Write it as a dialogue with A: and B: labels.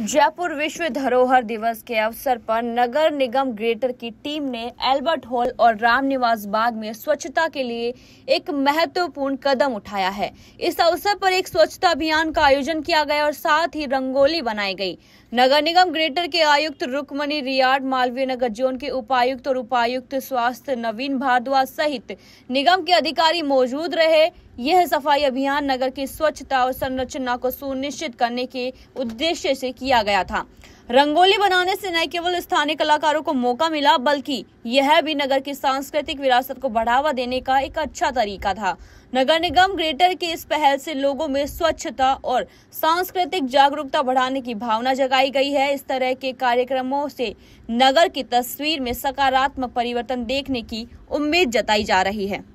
A: जयपुर विश्व धरोहर दिवस के अवसर पर नगर निगम ग्रेटर की टीम ने एल्बर्ट हॉल और रामनिवास बाग में स्वच्छता के लिए एक महत्वपूर्ण कदम उठाया है इस अवसर पर एक स्वच्छता अभियान का आयोजन किया गया और साथ ही रंगोली बनाई गई नगर निगम ग्रेटर के आयुक्त रुकमणि रियाड मालवीय नगर जोन के उपायुक्त और उपायुक्त स्वास्थ्य नवीन भारद्वाज सहित निगम के अधिकारी मौजूद रहे यह सफाई अभियान नगर की स्वच्छता और संरचना को सुनिश्चित करने के उद्देश्य से किया गया था रंगोली बनाने से न केवल स्थानीय कलाकारों को मौका मिला बल्कि यह भी नगर की सांस्कृतिक विरासत को बढ़ावा देने का एक अच्छा तरीका था नगर निगम ग्रेटर की इस पहल से लोगों में स्वच्छता और सांस्कृतिक जागरूकता बढ़ाने की भावना जगाई गई है इस तरह के कार्यक्रमों से नगर की तस्वीर में सकारात्मक परिवर्तन देखने की उम्मीद जताई जा रही है